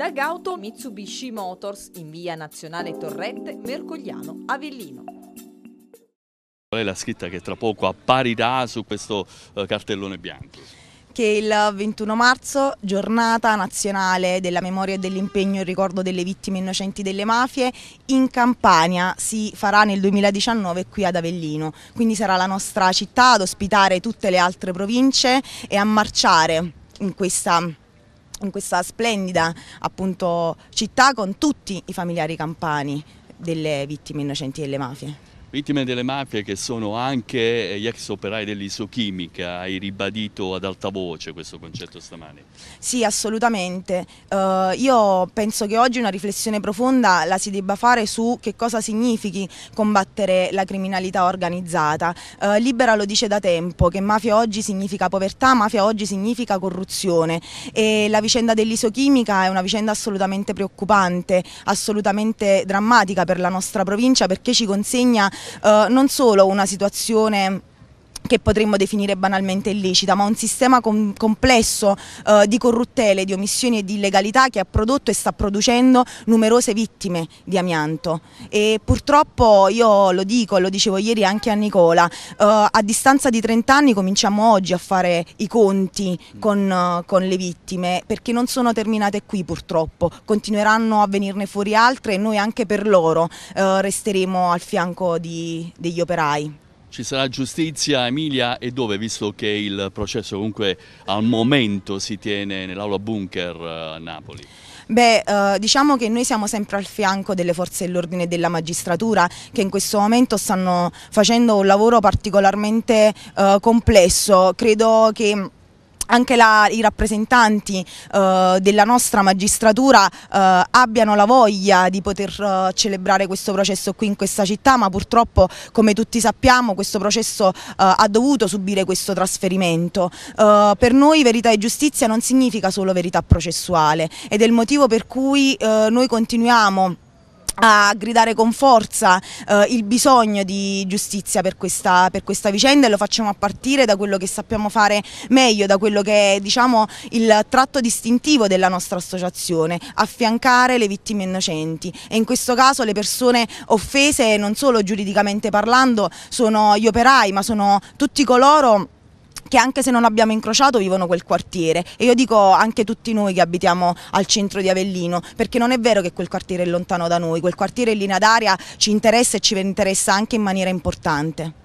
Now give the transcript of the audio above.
da Gauto Mitsubishi Motors in via Nazionale Torrente, Mercogliano, Avellino. Qual è la scritta che tra poco apparirà su questo eh, cartellone bianco? Che il 21 marzo, giornata nazionale della memoria e dell'impegno in ricordo delle vittime innocenti delle mafie, in Campania si farà nel 2019 qui ad Avellino. Quindi sarà la nostra città ad ospitare tutte le altre province e a marciare in questa in questa splendida appunto, città con tutti i familiari campani delle vittime innocenti delle mafie. Vittime delle mafie che sono anche gli ex operai dell'isochimica, hai ribadito ad alta voce questo concetto stamane? Sì, assolutamente. Uh, io penso che oggi una riflessione profonda la si debba fare su che cosa significhi combattere la criminalità organizzata. Uh, Libera lo dice da tempo che mafia oggi significa povertà, mafia oggi significa corruzione e la vicenda dell'isochimica è una vicenda assolutamente preoccupante, assolutamente drammatica per la nostra provincia perché ci consegna eh, non solo una situazione che potremmo definire banalmente illecita, ma un sistema com complesso eh, di corruttele, di omissioni e di illegalità che ha prodotto e sta producendo numerose vittime di amianto. E purtroppo io lo dico, lo dicevo ieri anche a Nicola, eh, a distanza di 30 anni cominciamo oggi a fare i conti con, eh, con le vittime, perché non sono terminate qui purtroppo, continueranno a venirne fuori altre e noi anche per loro eh, resteremo al fianco di, degli operai. Ci sarà giustizia Emilia e dove, visto che il processo comunque al momento si tiene nell'aula bunker eh, a Napoli? Beh, eh, diciamo che noi siamo sempre al fianco delle forze dell'ordine e della magistratura che in questo momento stanno facendo un lavoro particolarmente eh, complesso. Credo che anche la, i rappresentanti eh, della nostra magistratura eh, abbiano la voglia di poter eh, celebrare questo processo qui in questa città, ma purtroppo come tutti sappiamo questo processo eh, ha dovuto subire questo trasferimento. Eh, per noi verità e giustizia non significa solo verità processuale ed è il motivo per cui eh, noi continuiamo a gridare con forza eh, il bisogno di giustizia per questa, per questa, vicenda e lo facciamo a partire da quello che sappiamo fare meglio, da quello che è diciamo, il tratto distintivo della nostra associazione, affiancare le vittime innocenti e in questo caso le persone offese non solo giuridicamente parlando sono gli operai ma sono tutti coloro che anche se non abbiamo incrociato vivono quel quartiere e io dico anche tutti noi che abitiamo al centro di Avellino perché non è vero che quel quartiere è lontano da noi, quel quartiere in linea d'aria ci interessa e ci interessa anche in maniera importante.